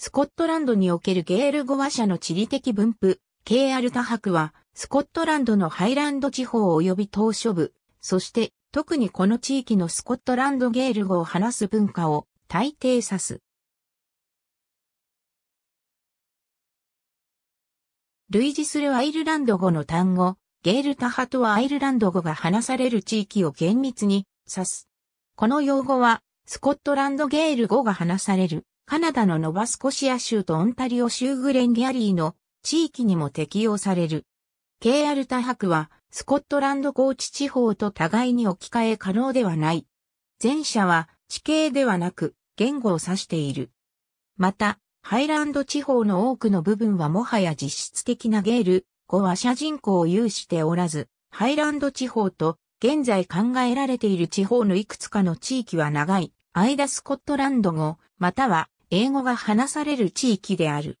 スコットランドにおけるゲール語話者の地理的分布、ケーアルタは、スコットランドのハイランド地方及び島嶼部、そして特にこの地域のスコットランドゲール語を話す文化を大抵指す。類似するアイルランド語の単語、ゲールタ派とはアイルランド語が話される地域を厳密に指す。この用語は、スコットランドゲール語が話されるカナダのノバスコシア州とオンタリオ州グレンギャリーの地域にも適用される。ケーアルタ博は、スコットランド高地地方と互いに置き換え可能ではない。前者は地形ではなく言語を指している。また、ハイランド地方の多くの部分はもはや実質的なゲール、語話者人口を有しておらず、ハイランド地方と現在考えられている地方のいくつかの地域は長い、間スコットランド語、または英語が話される地域である。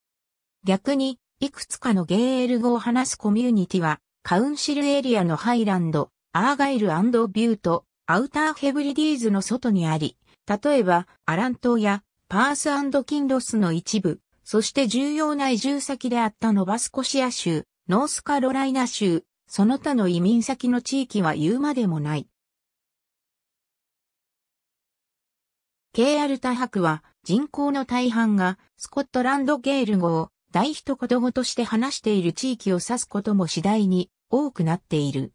逆に、いくつかのゲール語を話すコミュニティは、カウンシルエリアのハイランド、アーガイルビュート、アウターヘブリディーズの外にあり、例えば、アラン島やパースキンロスの一部、そして重要な移住先であったノバスコシア州、ノースカロライナ州、その他の移民先の地域は言うまでもない。ケーアルタ博は人口の大半がスコットランドゲール語を大一言語として話している地域を指すことも次第に多くなっている。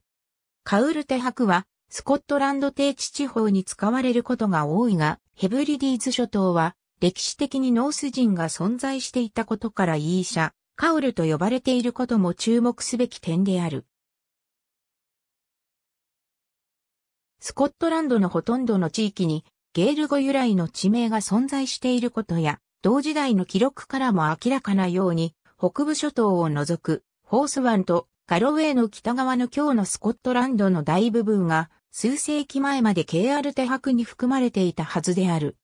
カウルテ博はスコットランド低地地方に使われることが多いが、ヘブリディーズ諸島は歴史的にノース人が存在していたことからイーシャ、カウルと呼ばれていることも注目すべき点である。スコットランドのほとんどの地域にゲール語由来の地名が存在していることや、同時代の記録からも明らかなように、北部諸島を除く、ホース湾とガロウェイの北側の今日のスコットランドの大部分が、数世紀前までケアルテに含まれていたはずである。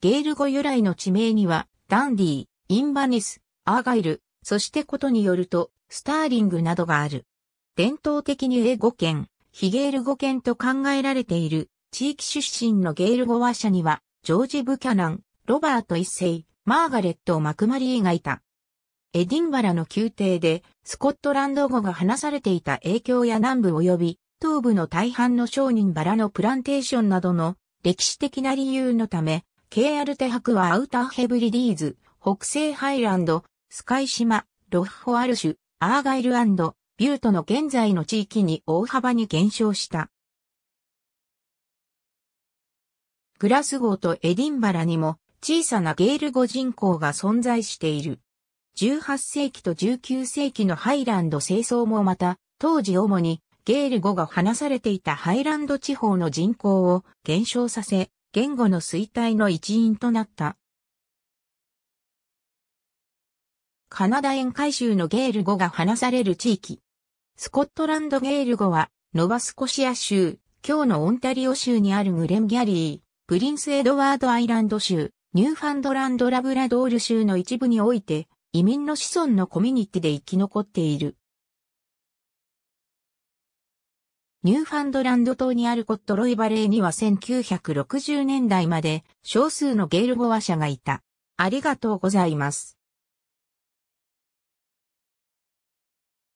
ゲール語由来の地名には、ダンディー、インバニス、アーガイル、そしてことによると、スターリングなどがある。伝統的に英語圏、非ゲール語圏と考えられている地域出身のゲール語話者には、ジョージ・ブキャナン、ロバート一世、マーガレット・マクマリーがいた。エディンバラの宮廷で、スコットランド語が話されていた影響や南部及び、東部の大半の商人バラのプランテーションなどの歴史的な理由のため、ケーアルテ博はアウターヘブリディーズ、北西ハイランド、スカイ島、ロフホアルシュ、アーガイルビュートの現在の地域に大幅に減少した。グラスゴーとエディンバラにも小さなゲール語人口が存在している。18世紀と19世紀のハイランド清掃もまた、当時主にゲール語が話されていたハイランド地方の人口を減少させ、言語の衰退の一因となった。カナダ沿海州のゲール語が話される地域。スコットランドゲール語は、ノバスコシア州、今日のオンタリオ州にあるグレンギャリー、プリンスエドワードアイランド州、ニューファンドランドラブラドール州の一部において、移民の子孫のコミュニティで生き残っている。ニューファンドランド島にあるコットロイバレーには1960年代まで少数のゲール語話者がいた。ありがとうございます。